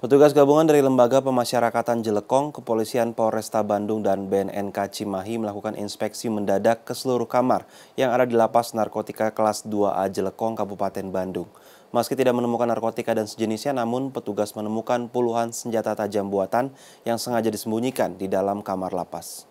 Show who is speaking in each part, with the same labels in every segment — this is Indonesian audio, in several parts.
Speaker 1: Petugas gabungan dari Lembaga Pemasyarakatan Jelekong, Kepolisian Polresta Bandung, dan BNNK Cimahi melakukan inspeksi mendadak ke seluruh kamar yang ada di lapas narkotika kelas 2A Jelekong, Kabupaten Bandung. Meski tidak menemukan narkotika dan sejenisnya, namun petugas menemukan puluhan senjata tajam buatan yang sengaja disembunyikan di dalam kamar lapas.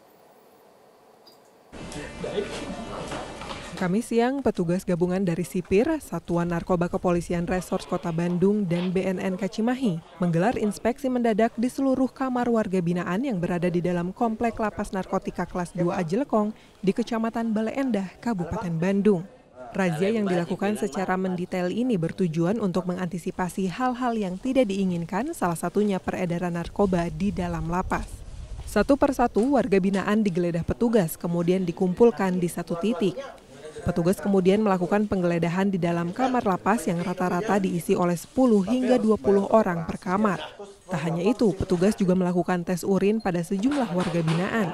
Speaker 2: Kami siang, petugas gabungan dari Sipir, Satuan Narkoba Kepolisian Resors Kota Bandung, dan BNN Kacimahi menggelar inspeksi mendadak di seluruh kamar warga binaan yang berada di dalam Komplek Lapas Narkotika Kelas 2 Ajelekong di Kecamatan Bale Endah, Kabupaten Bandung. Razia yang dilakukan secara mendetail ini bertujuan untuk mengantisipasi hal-hal yang tidak diinginkan, salah satunya peredaran narkoba di dalam lapas. Satu persatu warga binaan digeledah petugas kemudian dikumpulkan di satu titik. Petugas kemudian melakukan penggeledahan di dalam kamar lapas yang rata-rata diisi oleh 10 hingga 20 orang per kamar. Tak hanya itu, petugas juga melakukan tes urin pada sejumlah warga binaan.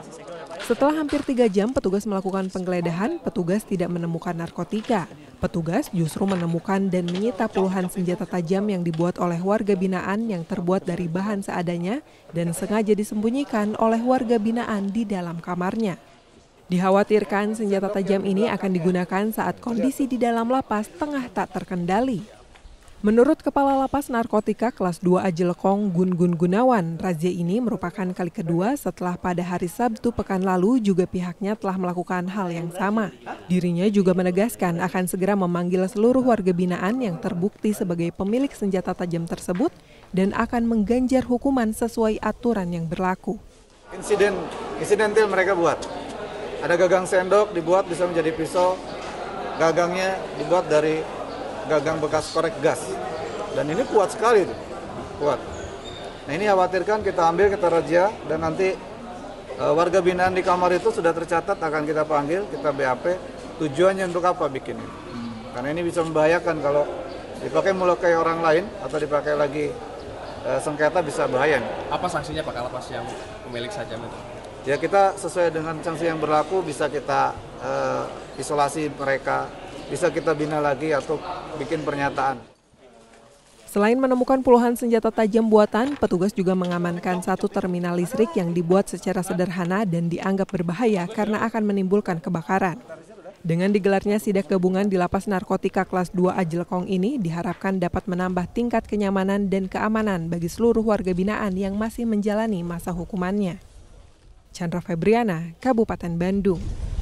Speaker 2: Setelah hampir tiga jam petugas melakukan penggeledahan, petugas tidak menemukan narkotika. Petugas justru menemukan dan menyita puluhan senjata tajam yang dibuat oleh warga binaan yang terbuat dari bahan seadanya dan sengaja disembunyikan oleh warga binaan di dalam kamarnya. Dikhawatirkan senjata tajam ini akan digunakan saat kondisi di dalam lapas tengah tak terkendali. Menurut Kepala Lapas Narkotika Kelas 2 Ajelekong Gun Gun Gunawan, razia ini merupakan kali kedua setelah pada hari Sabtu pekan lalu juga pihaknya telah melakukan hal yang sama. Dirinya juga menegaskan akan segera memanggil seluruh warga binaan yang terbukti sebagai pemilik senjata tajam tersebut dan akan mengganjar hukuman sesuai aturan yang berlaku.
Speaker 1: Insiden, insidentil mereka buat. Ada gagang sendok dibuat bisa menjadi pisau. Gagangnya dibuat dari gagang bekas korek gas. Dan ini kuat sekali tuh. Kuat. Nah ini khawatirkan kita ambil kita raja dan nanti e, warga binaan di kamar itu sudah tercatat akan kita panggil, kita BAP. Tujuannya untuk apa bikin ini? Karena ini bisa membahayakan kalau dipakai melukai orang lain atau dipakai lagi e, sengketa bisa bahaya.
Speaker 2: Apa sanksinya Pak kalau pas yang pemilik saja itu?
Speaker 1: ya kita sesuai dengan sanksi yang berlaku bisa kita uh, isolasi mereka, bisa kita bina lagi atau bikin pernyataan.
Speaker 2: Selain menemukan puluhan senjata tajam buatan, petugas juga mengamankan satu terminal listrik yang dibuat secara sederhana dan dianggap berbahaya karena akan menimbulkan kebakaran. Dengan digelarnya sidak gabungan di lapas narkotika kelas 2 Ajelkong ini diharapkan dapat menambah tingkat kenyamanan dan keamanan bagi seluruh warga binaan yang masih menjalani masa hukumannya. Chandra Febriana, Kabupaten Bandung.